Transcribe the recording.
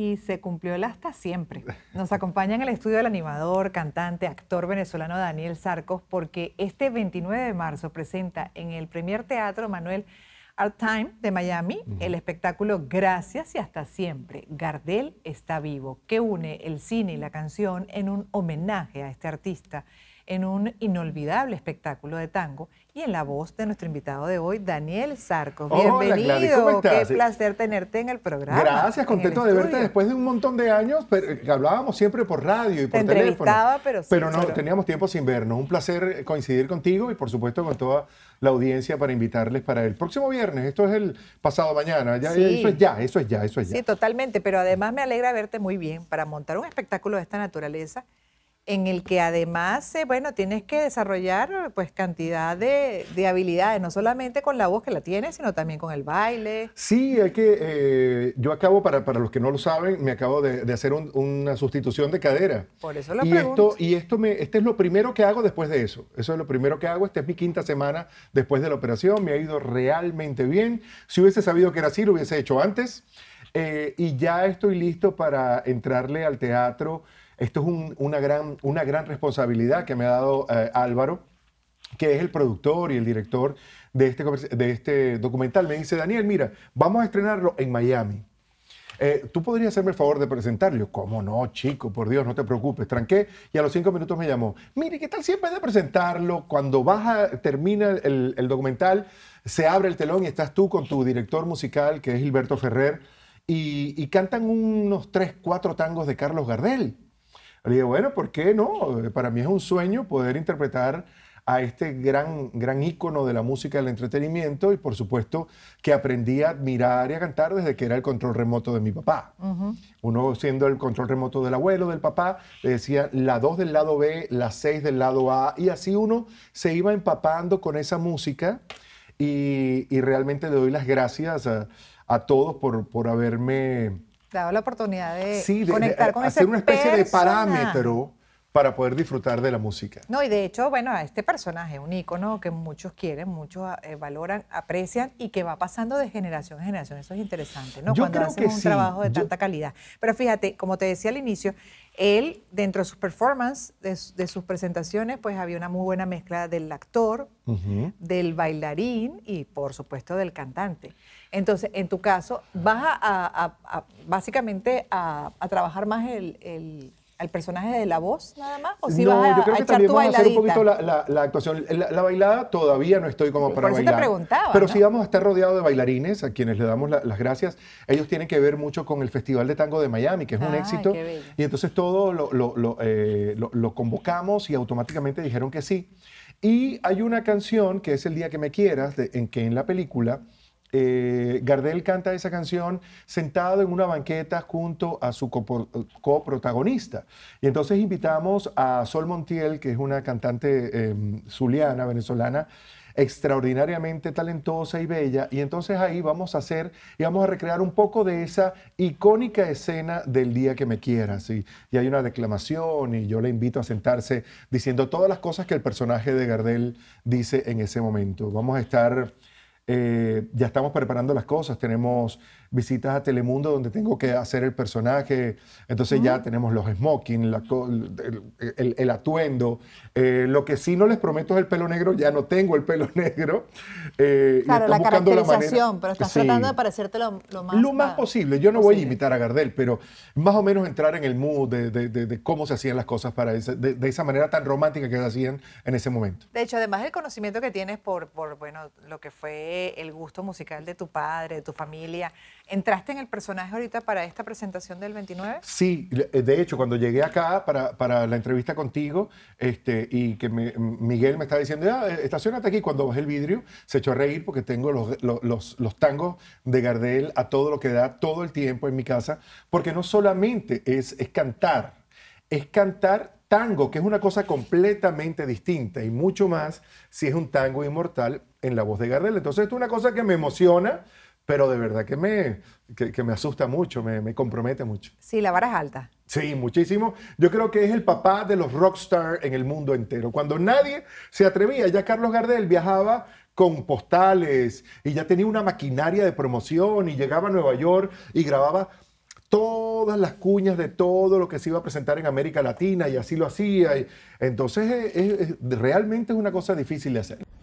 y se cumplió el hasta siempre. Nos acompaña en el estudio el animador, cantante, actor venezolano Daniel Sarcos, porque este 29 de marzo presenta en el Premier Teatro Manuel Art Time de Miami el espectáculo Gracias y hasta siempre. Gardel está vivo, que une el cine y la canción en un homenaje a este artista en un inolvidable espectáculo de tango y en la voz de nuestro invitado de hoy, Daniel Sarco. Bienvenido, qué placer tenerte en el programa. Gracias, contento de verte después de un montón de años, pero eh, hablábamos siempre por radio y por teléfono. Pero, no, teníamos tiempo sin vernos. Un placer eh, coincidir contigo y por supuesto con toda la audiencia para invitarles para el próximo viernes. Esto es el pasado mañana. Eso es ya, eso es ya, eso es ya. Sí, totalmente, pero además me alegra verte muy bien para montar un espectáculo de esta naturaleza en el que además, eh, bueno, tienes que desarrollar pues cantidad de, habilidades, no solamente con la voz que la tienes, sino también con el baile. Sí, hay que, eh, yo acabo, para, para, los que no lo saben, me acabo de, hacer una sustitución de cadera. Por eso lo y Esto, y esto me, este es lo primero que hago después de eso, eso es lo primero que hago, esta es mi quinta semana después de la operación, me ha ido realmente bien, si hubiese sabido que era así, lo hubiese hecho antes, eh, y ya estoy listo para entrarle al teatro. Esto es una, gran, una gran responsabilidad que me ha dado eh, Álvaro, que es el productor y el director de este, de este documental. Me dice, Daniel, mira, vamos a estrenarlo en Miami. Eh, ¿Tú podrías hacerme el favor de presentarlo? ¿Cómo no, chico? Por Dios, no te preocupes. Tranqué y a los cinco minutos me llamó. Mire, ¿qué tal siempre de presentarlo, cuando a termina el, documental, se abre el telón y estás tú con tu director musical, que es Gilberto Ferrer, y, y cantan unos tres, cuatro tangos de Carlos Gardel? Le dije, bueno, ¿por qué no? Para mí es un sueño poder interpretar a este gran, gran ícono de la música del entretenimiento y por supuesto que aprendí a admirar y a cantar desde que era el control remoto de mi papá. Uno siendo el control remoto del abuelo, del papá, le decía la 2 del lado B, la 6 del lado A y así uno se iba empapando con esa música y, realmente le doy las gracias a, todos por, por haberme dado la oportunidad de sí, conectar con de, hacer una especie de parámetro para poder disfrutar de la música. No, y de hecho, bueno, a este personaje, un ícono que muchos quieren, muchos ah, eh, valoran, aprecian y que va pasando de generación en generación. Eso es interesante, ¿no? Cuando hacen un trabajo de tanta calidad. Pero fíjate, como te decía al inicio, él, dentro de sus performances, de, sus presentaciones, pues había una muy buena mezcla del actor, del bailarín y, por supuesto, del cantante. Entonces, en tu caso, vas a, básicamente a, trabajar más el al personaje de la voz nada más? ¿O si no, a, yo creo que vamos a hacer un poquito la, la, actuación. La, bailada todavía no estoy como para bailar. pero si sí vamos a estar rodeados de bailarines a quienes le damos las gracias. Ellos tienen que ver mucho con el Festival de Tango de Miami, que es un éxito. Y entonces todo eh, lo, convocamos y automáticamente dijeron que sí. Y hay una canción que es El Día que Me Quieras, en que en la película eh, Gardel canta esa canción sentado en una banqueta junto a su coprotagonista. Y entonces invitamos a Sol Montiel, que es una cantante em, zuliana, venezolana, extraordinariamente talentosa y bella. Y entonces ahí vamos a hacer y vamos a recrear un poco de esa icónica escena del día que me quieras. Y hay una declamación y yo le invito a sentarse diciendo todas las cosas que el personaje de Gardel dice en ese momento. Vamos a estar eh, ya estamos preparando las cosas, tenemos visitas a Telemundo donde tengo que hacer el personaje, entonces ya tenemos los smoking, el, atuendo, eh, lo que sí no les prometo es el pelo negro, ya no tengo el pelo negro. Eh, claro, la caracterización, pero estás tratando de parecerte lo, más... Lo más posible, yo no voy a imitar a Gardel, pero más o menos entrar en el mood de, cómo se hacían las cosas para de, esa manera tan romántica que se hacían en ese momento. De hecho, además del conocimiento que tienes por, por bueno, lo que fue el gusto musical de tu padre, de tu familia, ¿entraste en el personaje ahorita para esta presentación del 29? Sí, eh, de hecho, cuando llegué acá para, para la entrevista contigo, este y que Miguel me está diciendo, ah, estacionate aquí. Cuando bajé el vidrio, se echó a reír porque tengo los, tangos de Gardel a todo lo que da todo el tiempo en mi casa, porque no solamente es, es cantar, es cantar tango, que es una cosa completamente distinta y mucho más si es un tango inmortal en la voz de Gardel. Entonces, es una cosa que me emociona pero de verdad que me, me asusta mucho, me, compromete mucho. Sí, la vara es alta. Sí, muchísimo. Yo creo que es el papá de los rockstar en el mundo entero. Cuando nadie se atrevía, ya Carlos Gardel viajaba con postales y ya tenía una maquinaria de promoción y llegaba a Nueva York y grababa todas las cuñas de todo lo que se iba a presentar en América Latina y así lo hacía. Entonces eh, eh, realmente es una cosa difícil de hacer.